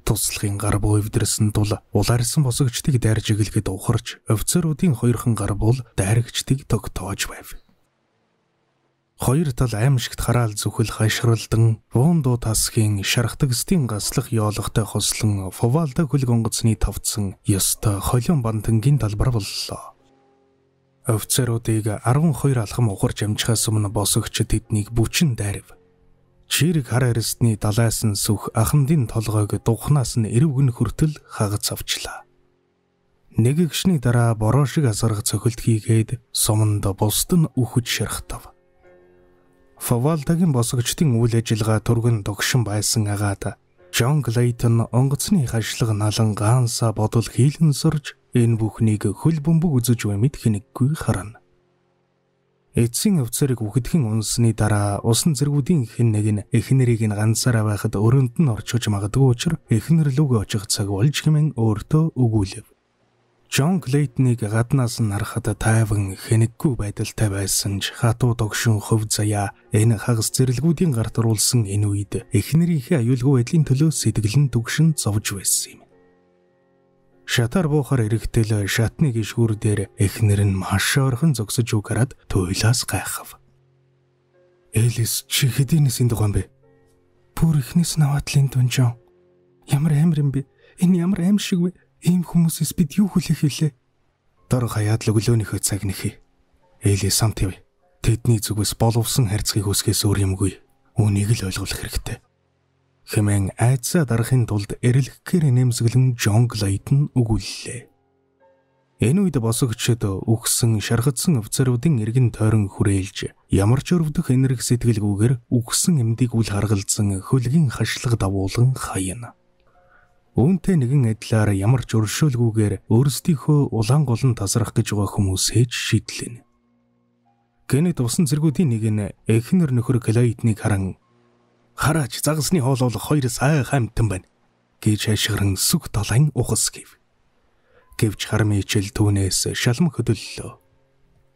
Туслахын гар буу эвдэрсэн тул улаарсан босогчдыг дайрж эглэхэд ухарч офицеруудын хоёрхан гар буул дайрагчдыг тогтоож байв. Хоёр тал аимшигт хараал зүхэл хашралдан уун дуу тасхийн шарахдаг стим гаслах ёолготой хослон фувалда хөлг онгоцны тавцсан ёстой холион бантангийн талбар боллоо. Офицеруудыг 12 алхам ухарч амжихаас өмнө босогч тэднийг бүчин дайрв. Чирэг хар арьсны далайс нь сүх ахмадын толгойг духнаас нь эрвгэн хүртэл хагац авчлаа. Нэг гişний дараа бороо шиг асарга цохилт хийгээд суманд бусд нь үхэж шархтав. Фавалдагийн босгогчдын үйл ажиллагаа түргэн тогшин байсан агаад Джон Клейтон онгоцны хашлаг налан гаанса бодол хийлэн сурж энэ бүхнийг хөл бөмбөг үзэж баймид хинэггүй харна. Эцсийн офицерыг үхэдхэн унсны дараа усан зэргүүдийн хэн нэг нь эхнэрийг нь ганцаараа байхад өрөнд нь орчиж магадгүй учраас эхнэр лүг очих цаг болж хэмээн өөртөө өгүүлэв. Джон Клейтнийг гаднаас нь харахад тайван хэнэггүй байдалтай байсан ч хатуу тогшин хөв заяа энэ хагас зэрлгүүдийн гарт оруулсан энэ үед эхнэрийнхээ аюулгүй байдлын төлөө сэтгэлэн түгшин зовж байсан юм. Шатар буухаар эргэтэл шатны гişгүүр дээр эхнэр нь маш орхон зогсож угараад туйлаас гайхав. Элис чи хэдийнээс энд байгаа юм бэ? Бүр ихнээс наваатлын дүнжон. Ямар амир юм бэ? Энэ ямар аим шиг вэ? Ийм хүмүүсээс бид юу хүлээх вэ? Дор хаяад л өглөөнийхөө цаг нэхий. Эйли сам тэв. Тэдний зүгээс боловсон харьцгийг үсгээс өөр юмгүй. Үүнийг л ойлгох хэрэгтэй. Хэмээн айцаа дарахын тулд эрэлхэхээр нэмсэглэн Джон Глайд нь өгүүллээ. Энэ үед босогчд үхсэн шархатсан офицеруудын эргэн тойрон хүрээлж ямар ч өрөвдөх энерги сэтгэлгүйгээр үхсэн эмдийг үл харгалзан хөлгийн хашлаг давуулан хаяна. Үүнтэй нэгэн адилаар ямар ч өршөөлгүйгээр өөрсдийнхөө улаан голн тасрах гэж байгаа хүмүүс ээж шийдлээ. Гэнэт усан цэргүүдийн нэг нь эхнэр нөхөр Клоиднийг харан хараач загасны хоол болох хоёр сай хамтан байна гэж хашгиран сүх талайн ухас гэв. Гэвч харам ичл түүнээс шалм хөдөллөө.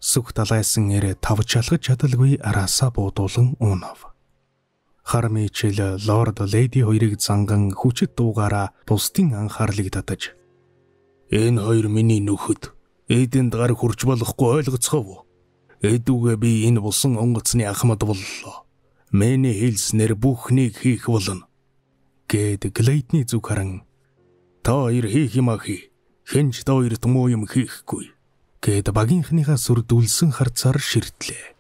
Сүх талайсан эрэ тав чалгаж чадалгүй араасаа буудуулан уунав. Харми хичээл Лорд Леди хоёрыг занган хүчит дуугаараа бусдын анхаарлыг татаж "Энэ хоёр миний нөхөд. Эдэнд гар хурж болохгүй ойлгоцгоо юу? Эдүүгээ би энэ булсан онгоцны ахмад боллоо. Миний хэлснээр бүхнийг хийх болно." гэд Глейдний зүг харан "Та хоёр хийх юм аа хий. Хэн ч та хоёрт муу юм хийхгүй." гэд багийнхныхаа сүрд үлсэн харцаар ширтлээ.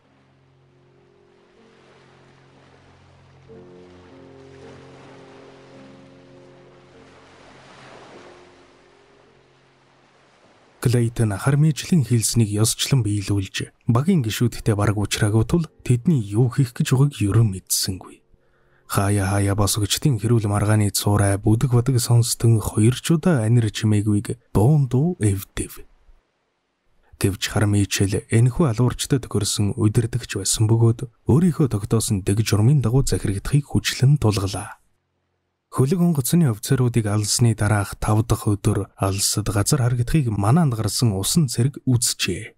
Клейтон хар мэжлийн хилснийг ёсчлон биелүүлж багийн гişүүдтэй баг уучраагүй тул тэдний юу хийх гэж байгааг ерөн мэдсэнгүй. Хаяа хаяа бас өгчтийн хэрүүл маргааны цуурай бүдэг бадаг сонстон хоёр чуда анир чимээгүйг буундуу эвдэв. Гэвч хар мэжэл энэхүү алуурчдад төхөрсөн үдирдэгч байсан бөгөөд өөрийнхөө тогтоосон дэг журмын дагуу захирагдахыг хүчлэн тулглаа. Хөлөг онгоцны офицеруудыг алсны дараах 5 дахь өдөр алсад газар харагдахыг манаанд гарсан усан цэрэг үзжээ.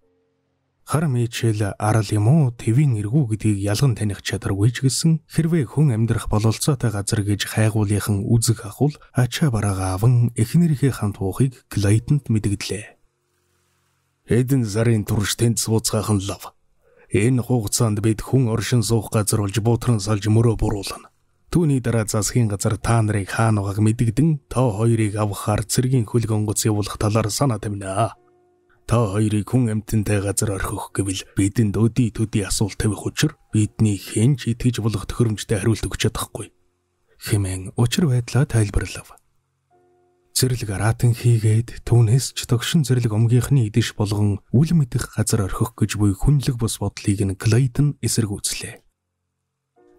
Хар мэйчэл арал юм уу, твийн эргүү гэдгийг ялган таних чадваргүй ч гэсэн хэрвээ хүн амьдрах бололцоотой газар гэж хайгуулынхан үзэх ахвал ачаа бараагаа аван эхнэрийнхээ хамт уухыг Клейтонд мэдгдлээ. Эдэн зарын турш тэнд сууцгаахан лав. Энэ хугацаанд бид хүн оршин суух газар болж бутран салж мөрөө буруулна. Түүний дараа засгийн газар та нарыг хаа нугааг мэдэгдэн тоо хоёрыг авахаар цэргийн хөл гонгоц явуулах талаар санаа тавина. Та хоёрыг хүн амьтантай газар орхих гэвэл бидэнд өдий төдий асуулт тавих учир бидний хэн ч итгэж болох төхөөрөмжтэй хариулт өгч чадахгүй. Хэмээн учир байдлаа тайлбарлав. Зэрлэг аратан хийгээд түүнээс ч тогшин зэрлэг омгийнхны идэш болгон үл мэдэх газар орхих гэж буй хүнлэг бус бодлыг нь Клейтон эсэргүүцлээ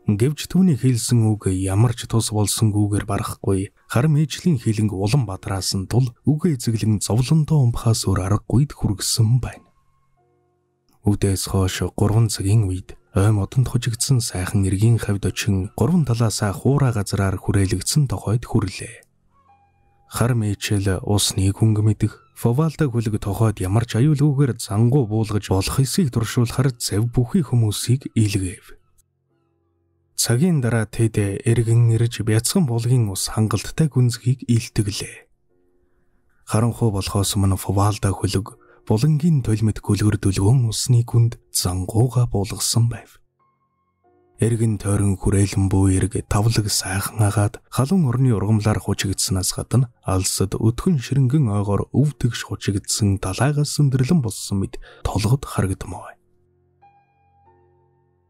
гэвч түүний хэлсэн үг ямар ч тус болсонгүйгээр барахгүй харам ээжлийн хилэнг улан бадраасан тул үгээ эзэглэн зовлонтой умбахаас өөр аргагүйд хүргэсэн байна. Үдээс хойш 3 цагийн үед ой модонд хожигдсан сайхан эргийн хавьд очин гурван талаасаа хуура газраар хүрээлэгдсэн тохойд хүрлээ. Харам ээжэл усны гүнг мэдэх Фовалда хүлэг тохойд ямар ч аюулгүйгээр зангу буулгаж болох эсийг туршуулахар зэв бүхий хүмүүсийг илгээв. Цагийн дараа тэд эргэн ирж бяцхан булгийн ус хангалттай гүнзгийг илтгэлээ. Харанхуу болохоос мөн Фувалда хөлөг булангийн төлмөд гүлгэрдүлгөн усны гүнд зангууга буулгасан байв. Эргэн тойрон хүрээлэн бүү эрг тавлаг сайхан агаад халуун орны ургамлаар хучигдсанаас гадна алсад өтгөн ширэнгэн ойгоор өвдөгш хучигдсан далайгаас өндөрлөн болсон мэд толгод харагдмав.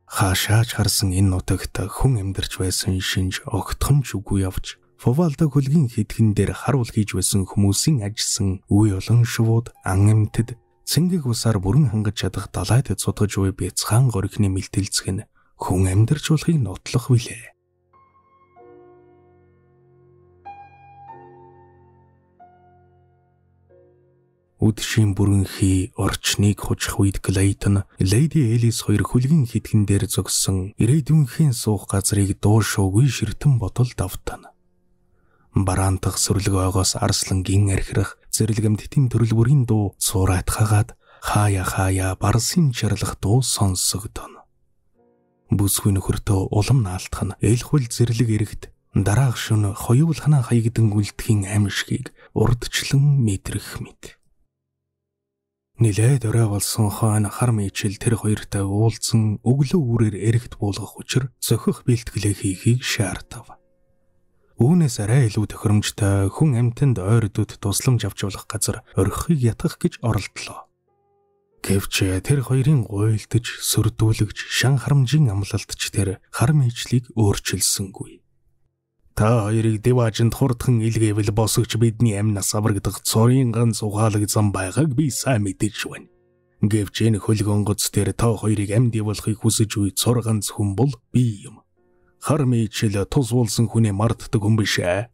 Хаашаач харсан энэ нутагт хүн амьдарч байсан шинж огтхонч үгүй явж Фовалда хөлгийн хитгэн дээр харуул хийж байсан хүмүүсийн ажилласан үе олон шувууд ан эмтэд цэнгэг усаар бүрэн хангаж чадах далайд цутгаж буй бяцхан горькны мэлтэлцэх нь хүн амьдрч болохыг нотлох билээ. Үдшийн бүрэнхий орчныг хужих үед Клейтон Леди Элис хоёр хүлгэн хитгэн дээр зогсон ирээдүйнхийн суух газрыг дуушуугүй ширтэн бодол давтана. Бараантах сүрлэг ойгоос арслан гин архирах зэрлэгэмт тэм төрөл бүрийн дуу суурайт хагаад хаяа хаяа барсын чарлах дуу сонсогдоно. Бүсгүй нөхөртөө улам наалтхан элхвэл зэрлэг эрэгт дараах шөнө хоёул хана хаягдэн үлдэхийн амьшгийг урдчлан мэдрэх мэд. Нилээд орой болсон хойно хар мэйчил тэр хоёртай уулзсан өглөө үрээр эрэгт буулгах учир зөхөх бэлтгэлээ хийхийг шаардав. Үүнээс арай илүү тохиромжтой хүн амьтанд ойр өдөд тусламж авч болох газар орхихыг ятгах гэж оролдлоо. Гэвч тэр хоёрын гуйлдж, сүрдүүлэгч, шан харамжийн амлалтч тэр хар мэйчлийг өөрчилсөнгүй. Та хоёрыг дэв ажинд хурдхан илгээвэл босогч бидний амь нас аврагдах цорын ганц ухаалаг зам байгааг би сайн мэдэж байна. Гэвч энэ хөлгөнгөц дээр та хоёрыг амьд явуулахыг хүсэж буй цор ганц хүн бол би юм. Хар мэйчл тус уулсан хүнээ мартдаг хүн биш ээ.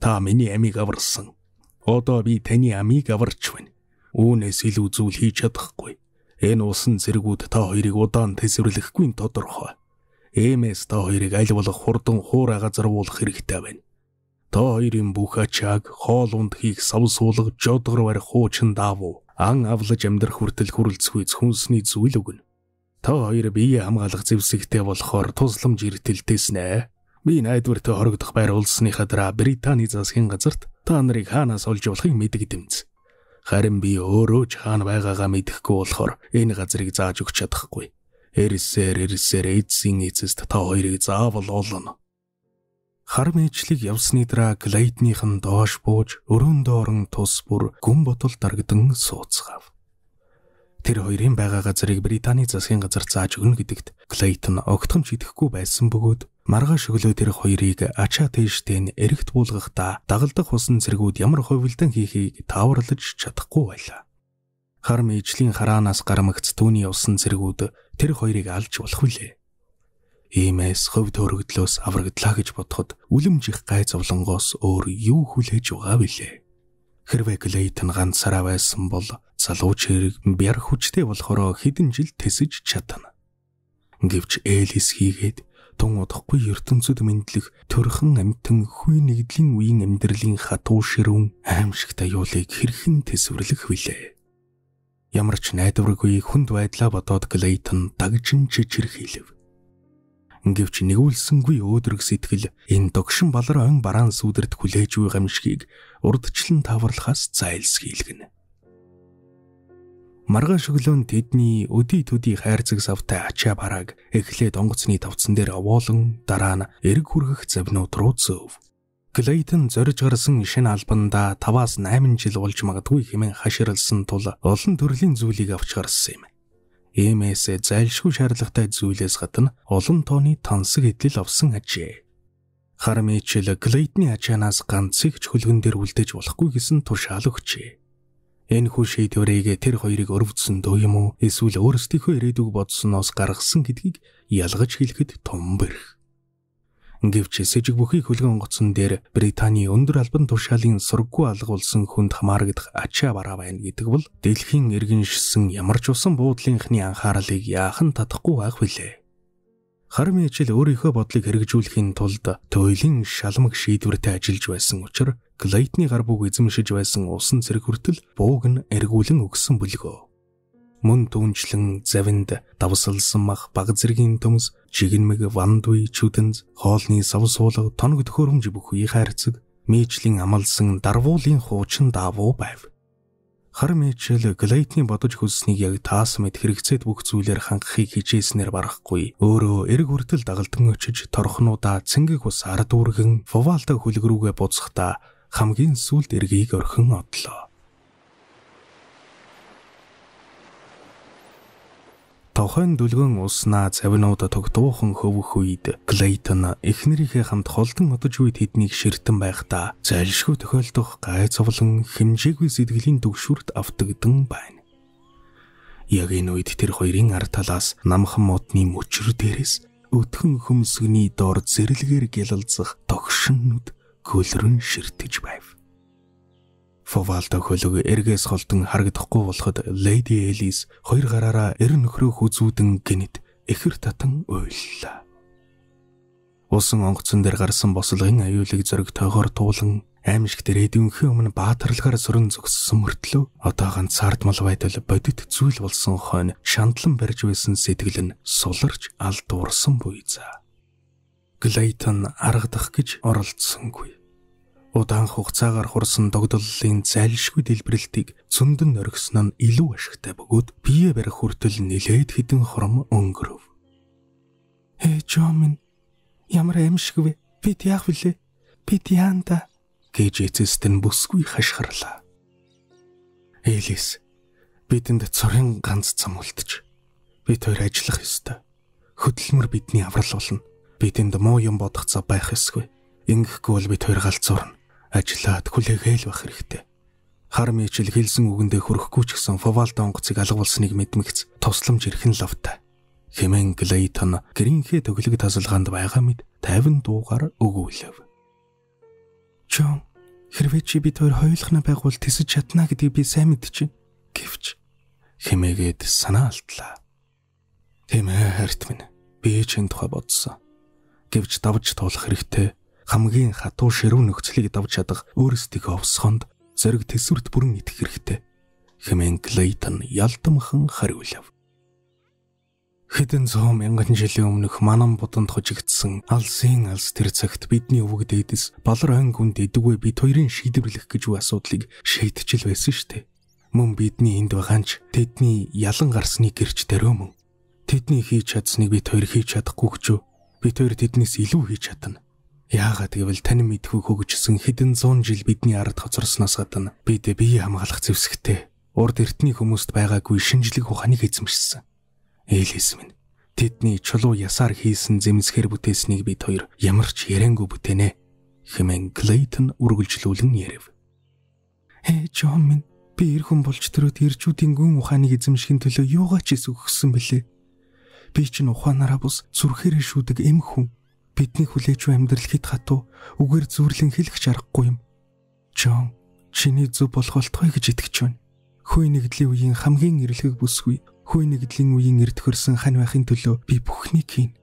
Та миний амийг аварсан. Одоо би таны амийг аварч байна. Үүнээс илүү зүйл хийж чадахгүй. Энэ усан зэргүүд та хоёрыг удаан тэсвэрлэхгүй тодорхой. Эмээс та хоёрыг аль болох хурдан хуурайгаа зарвуулах хэрэгтэй байна. Та хоёрын бүх ачааг хоол унд хийх сав суулга жодгор барих хуучин даавуу ан авлаж амьдрах хүртэл хүрлцгүй хүнсний зүйл өгнө. Та хоёр бие хамгаалах зэвсэгтэй болохоор тусламж иртэлтэснэ. Би найдвартай хорогдох байр улсныхаа дараа Британий засгийн газарт та нарыг хаанаас олж болохыг мэдгэдэмц. Харин би өөрөө ч хаана байгаагаа мэдэхгүй болохоор энэ газрыг зааж өгч чадахгүй. Эрсээр эрсээр эцсийн эцэст та хоёрыг заавал олно. Хар мэйчлэг явсны дараа глайдных нь доош бууж өрөөнд орон тус бүр гүн ботол дарагдан сууцгаав. Тэр хоёрын байгаа газрыг Британий засгийн газар зааж өгнө гэдэгт Клейтон огтхонч идэхгүй байсан бөгөөд маргааш өглөө тэр хоёрыг ачаа тээжтэй нь эрэгт буулгахдаа дагалдах хусан зэргүүд ямар хувилдан хийхийг тааварлаж чадахгүй байлаа хар мэйжлийн хараанаас гармагц түүний явсан зэргүүд тэр хоёрыг алж болох билээ. Иймээс хөв төрөгдлөөс аврагдлаа гэж бодоход үлэмжих гай зовлонгоос өөр юу хүлээж байгаа билээ. Хэрвээ Клейтон ганцаараа байсан бол залууч хэрэг бяр хүчтэй болохоро хэдэн жил тэсэж чадна. Гэвч Элис хийгээд тун удахгүй ертөнцид мэдлэх төрхөн амтэн хүй нэгдлийн үеийн амьдралын хатуу ширүүн аимшигтай юулыг хэрхэн тэсвэрлэх вүлээ. Ямар ч найдваргүй хүнд байдлаа бодоод Клейтон дагжин чичир хийлэв. Гэвч нэгүүлсэнгүй өөдрөг сэтгэл энэ догшин балар он бараан сүудэрт хүлээж буй гамшгийг урдчлан таварлахаас зайлс хийлгэнэ. Маргааш өглөөн тэдний өдий төдий хайр зэг савтай ачаа барааг эхлээд онгоцны тавцан дээр овоолон дараа нь эрг хүргэх завнууд руу зөөв. Клейтон зорж гарсан шинэ альбанда 5-аас 8 жил болж магадгүй хэмээн хаширалсан тул олон төрлийн зүйлийг авч гарсан юм. Иймээс зайлшгүй шаардлагатай зүйлээс гадна олон тооны тансаг эдлэл авсан ажээ. Хармичл Клейтны ачаанаас ганцыг ч хөлгөн дээр үлдэж болохгүй гэсэн тушаал өгчээ. Энэ хүү шийдвэрийг тэр хоёрыг өрөвдсөн дөө юм уу эсвэл өөрсдийнхөө ирээдүг бодсноос гаргасан гэдгийг ялгаж хэлэхэд том бэрх. Гэвч сэжиг бүхий хөлгөн онгоцон дээр Британий өндөр албан тушаалын сургаггүй алга болсон хүнд хамаарагдах ачаа бараа байна гэдэг бол дэлхийн иргэншсэн ямар ч усан буудлынхны анхаарлыг яахан татахгүй байх билээ. Харми ичл өөрийнхөө бодлыг хэрэгжүүлэхийн тулд туйлын шалмаг шийдвэртэй ажиллаж байсан учраас Клейтны гар бүг эзэмшиж байсан усан зэрэг хүртэл бууг нь эргүүлэн өгсөн бөлгөө мөн түнчлэн завинд давсалсан мах баг зэргийн төмс чигнмэг вандуй чүтэнз хоолны савсуулга тоног төхөөрөмж бүх үе хайрцаг мээжлийн амлсан дарвуулын хуучин даавуу байв. Хар мээжл Глейтний бодож хүсснийг яг таас мэд хэрэгцээд бүх зүйлээр хангахыг хичээснээр барахгүй өөрөө эрг хүртэл дагалдан өчиж торхнуудаа цэнгэг ус ард үүргэн фувалта хүлэг рүүгээ буцахдаа хамгийн сүлд эргийг орхин одлоо. Тохойн дүлгөн уснаа завинууд тогтуухан хөвөх үед Клейтон эхнэрийнхээ хамт холдон одож үед тэднийг ширтэн байхдаа зайлшгүй тохиолдох гайзавлан хэмжээгүй сэтгэлийн төгшүрт автагдсан байна. Яг энэ үед тэр хоёрын ар талаас намхан модны мөчр дээрээс өтхөн хөмсгний дор зэрлэгээр гялалзах тогшин нүд гөлрөн ширтэж байв. Фовалто хөлөг эргээс холдон харагдахгүй болоход Леди Элис хоёр гараараа эр нөхрөө хүзүүдэн гинэд ихэр татан уйллаа. Усан онгоцон дээр гарсан бослогын аюулыг зөрөгтэйгээр туулан аимшиг дээр эдгүнхэн өмнө баатарлагаар сөрөн зогссон мөртлөө одоо ганцаард мал байдал бодит зүйл болсон хойно шандлан барьж байсан сэтгэл нь суларч алдуурсан буй за. Глейтон аргадах гэж оролдсонгүй. Удаан хугацаагаар хурсан догдоллын зайлшгүй дэлбэрэлтийг зөндөн оргисон нь илүү ашигтай бөгөөд бие барих хүртэл нилээд хідэн хором өнгөрөв. "Ээ Жомин, ямар аимшиг вэ? Бид яах вүлээ? Бид яанда?" гэж эцэст нь бүсгүй хашгирлаа. "Элис, бидэнд цорын ганц зам үлдчих. Бид хоёр ажиллах ёстой. Хөдөлмөр бидний аврал болно. Бидэнд муу юм бодох цав байх ёсгүй. Ингэхгүй бол бид хоёр галзуурна." ажиллаад хүлээгээл байх хэрэгтэй. Хар мэжил хэлсэн үгэндээ хүрхгүй ч гэсэн Фавалд онгоцыг алгавуулсныг мэдмэгц тусламж ирхэн л автай. Хэмэн Глейтон гэрийнхээ төглөг тасалгаанд байгаа мэд 50 дуугаар өгүүлэв. Джон хэрвээ чи бид хоёр хоёулахна байгуул тэсэж чадна гэдгийг би сайн мэдчихэв гэвч хэмээгээд санаа алдлаа. Тийм ээ харт минь. Би ч энэ тухай бодсон. Гэвч давж туулах хэрэгтэй хамгийн хатуу ширүүн нөхцөлийг давж чадах өөрсдийнхөө овсгонд зориг төсвөрт бүрэн итгэх хэрэгтэй хэмээн Клейтон ялдамхан хариулав. Хэдэн зуун мянган жилийн өмнөх манан буданд хожигдсан алсын алс тэр цагт бидний өвөг дээдэс балар ан гүнд идэггүй бид хоёрын шийдвэрлэх гэж юу асуудлыг шийдчихэл байсан штэ. Мөн бидний энд байгаанч тэдний ялан гарсны гэрч дөрөө мөн. Тэдний хийж чадсныг бид хоёр хийж чадахгүй ч бид хоёр тэднээс илүү хийж чадна. Яагаад гэвэл тань мэдхүү хөгжсөн хэдэн зуун жил бидний ард хоцорсноос гадна бид бие хамгаалах зэвсэгтэй урд эртний хүмүүст байгаагүй шинжлэх ухааныг эзэмшсэн. Ээлээс минь тэдний чулуу ясаар хийсэн зэмсгэр бүтээснийг бид хоёр ямар ч ярэнгүй бүтэнэ хэмээн Клейтон үргэлжлүүлэн ярив. Ээ Джон минь би эр хүн болж төрөөд иржүүдийн гүн ухааныг эзэмшихийн төлөө юугаач эс өгсөн бэлээ. Би ч н ухаанаараа бус зүрхээр шүүдэг эм хүн бидний хүлээж буй амьдрал хэд хатуу үгээр зүйрлэн хэлэх чарахгүй юм. Джон чиний зөв болголтхой гэж итгэж байна. Хүй нэгдлийн үеийн хамгийн эрэлхэг бүсгүй хүй нэгдлийн үеийн эртхөрсөн хань байхын төлөө би бүхнийг хийнэ.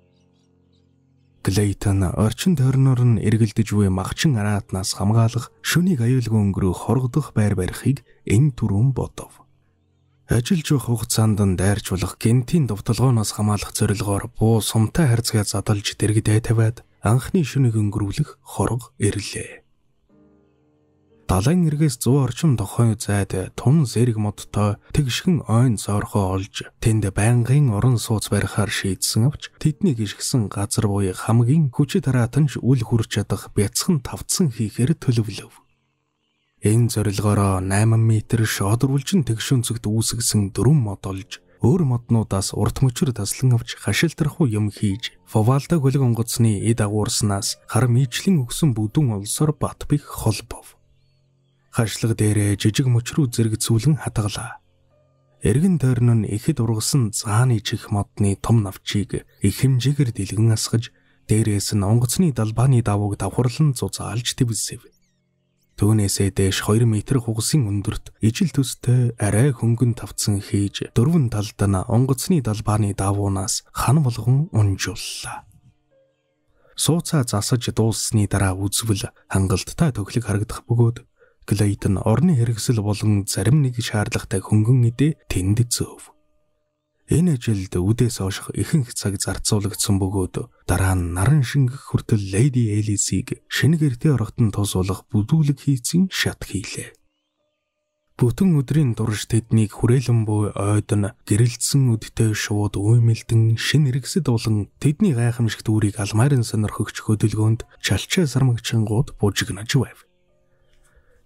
Клейтон орчин тойрноор нь эргэлдэж буй магчин араатнаас хамгаалах шөнийг аюулгүй өнгөрөө хоргодох байр барихыг энэ түрүүн бодов. Ажиллаж байх хугацаанд нь дайрч болох гентийн довтолгооноос хамаалах зорилгоор буу сумтай харьцгаа задалж дэргэдэй тавиад анхны шөнийг өнгөрүүлэх хорго ирлээ. Далайн эргээс 100 орчим тохойн зайд тун зэрэг модтой тэгшхэн ойн зорхоо олж тэнд байнгын уран сууц барихаар шийдсэн авч тэдний гიშгсэн газар буй хамгийн хүчит хараатанч үл хүрч чадах бяцхан тавцсан хийхээр төлөвлөв. Энэ зорилгоороо 8 м шодруулжин тэгшүүнцэгт үүсгэсэн дөрвөн мод олж өөр моднуудаас урт мөчр таслан авч хашилтрахгүй юм хийж Фовалда хөлөг онгоцны эд агуурснаас хар мийчлийн өгсөн бүдүүн олсоор бат бих хол бов. Хашлаг дээрээ жижиг мөчрүү зэрэгцүүлэн хатгалаа. Эргэн тойрон нь ихэд ургасан зааны чих модны том навчийг их хэмжээгээр дэлгэн асгаж дээрээс нь онгоцны далбааны давууг давхарлан зузаалж твсэв. Төөнөөсөө дээш 2 м хугасын өндөрт ижил төстэй арай хөнгөн тавцсан хийж дөрвөн талдан онгоцны далбааны давуунаас хан болгон унжууллаа. Сууцаа засаж дууссны дараа үзвэл хангалттай төгөлг харагдах бөгөөд Клейтон орны хэрэгсэл болон зарим нэг шаардлагатай хөнгөн идэ тэнд зөөв. Энэ ажилд үдээс хойших ихэнх цаг зарцуулагдсан бөгөөд дараа нь наран шингэх хүртэл Lady Alice-ийг шинэ гэртээ орохтон тусуулах бүдүүлэг хийцэн шат хийлээ. Бүтэн өдрийн турш тэднийг хүрээлэн буй ойд нь гэрэлтсэн үдтэй шууд үймэлдэн шин иргэсэд болон тэдний гайхамшигт үүрийг алмайрын сонирхогч хөдөлгөөнд чалчаа сармагчингууд бужигнаж байв.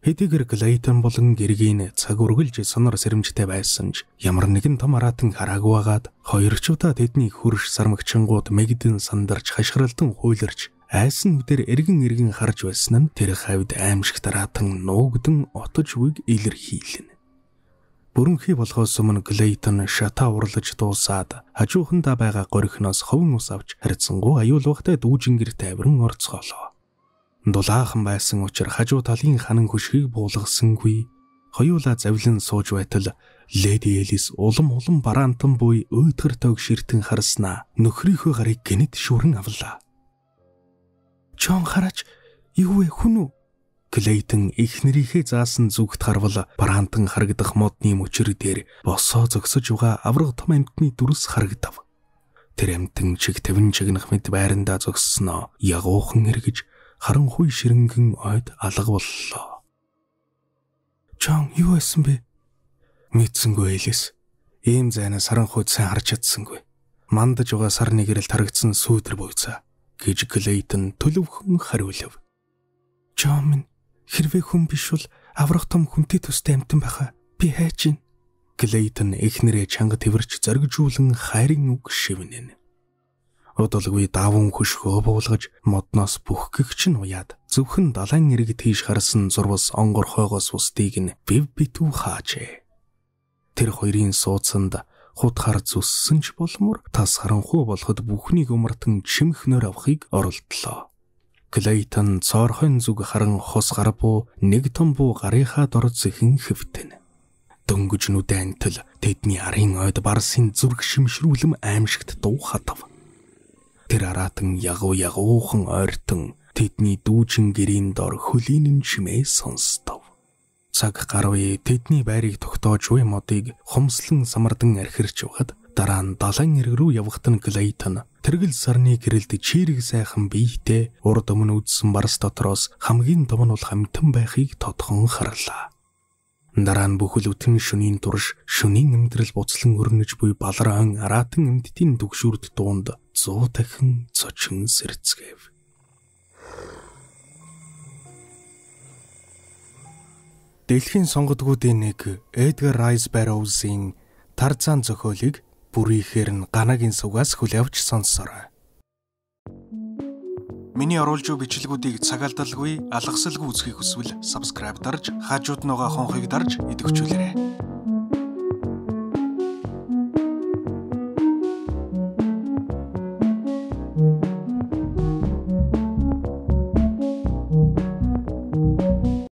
Хэдийгээр Клейтон болон гэргийн цаг үргэлж сонор сэрэмжтэй байсан ч ямар нэгэн том аратан хараагүй байгаад хоёр ч удаа тэдний хөрш сармагчингууд мэгдэн сандарч хашгиралтан хуйларч айсан үдээр эргэн эргэн харж байсан нь тэр хавьд аимшиг тараатан нуугдэн отож үйг илэрхийлнэ. Бүрэнхий болгоос өмнө Клейтон шата урлаж дуусаад хажуухандаа байгаа горхиноос ховн ус авч харьцангуй аюул ухтай дүүжингэр тайван орцголоо. Дулаахан байсан учраас хажуу талын ханан хөшгийг буулгасангүй хоёулаа завлин сууж байтал Леди Элис улам улам бараантан буй өөдгөр тог ширтэн харснаа нөхрийнхөө гарыг гинэд шүрэн авлаа. Чон хараач юу вэ хүн үү? Клейтон эхнэрийнхээ заасан зүгт харвал бараантан харагдах модны мөчр дээр босоо зөксөж байгаа авраг том амтны дүрс харагдав. Тэр амтэн чиг тавин чигнах мэд байрандаа зогссноо ягуухан эргэж харанхуй ширэнгэн ойд алга боллоо. Чон юу байсан бэ? Мэдсэнгүй Элис. Ийм зайнаас харанхуйд сайн харж чадсангүй. Мандаж угаа сар нэгэрэл тарагдсан сүүдэр буйцаа гэж Клейтон төлөвхөн хариулав. Чон минь хэрвээ хүн биш бол аврах том хүнтэй төстэй амтан байхаа би хайж гин. Клейтон эхнэрээ чанга тэмэрч зоргижуулан хайрын үг шивнэнэ. Удалгүй даван хөшгөө буулгаж модноос бүхгэгч нь уяад зөвхөн далайн эрэг тийш харсан зурвас онгорхойгоос устдийг нь бив битүү хаажээ. Тэр хоёрын суудсанд хутхаар зүссэн ч болмор тас харанхуу болоход бүхнийг өмөртөн чимхнөр авахыг оролдлоо. Клейтон цоорхойн зүг харан хос гар буу нэг том буу гарынхаа дор зэхэн хөвтөнө дөнгөж нүдэн төл тэдний арын ойд барсын зүрх шимшрүүлэм аимшигт дуу хатав. Тэр аратан ягуу ягуухан ойртон тэдний дүүжин гэрийн дор хөлийн шимээ сонстов. Цаг гарвээ тэдний байрыг тогтоож буй модыг хумслан самардан архирч байгаад дараа нь далайн эрг рүү явхтан Клейтон тэргэл сарны гэрэлд чирэг сайхан биетэй урд өмнө үдсэн барс дотроос хамгийн том нь бол хамтан байхыг тодхон харлаа. Дараа нь бүхэл бүтэн шөнийн турш шөнийн амьдрал буцлан өрнөж буй балраан аратан эмдтийн төгшүүрд дуунд 100 дахин цочин сэрцгээв. Дэлхийн сонгодгуудын нэг Эдгар Райс Барроузийн Тарзан зохиолыг бүрийхээр нь ганагийн сувгаас хүлээвч сонсорой. Миний оруулж буй бичлэгүүдийг цагаалдалгүй, алгасалгүй үзхийг хүсвэл subscribe дарж, хажууд нугаа хонхыг дарж идэвхжүүлээрэй.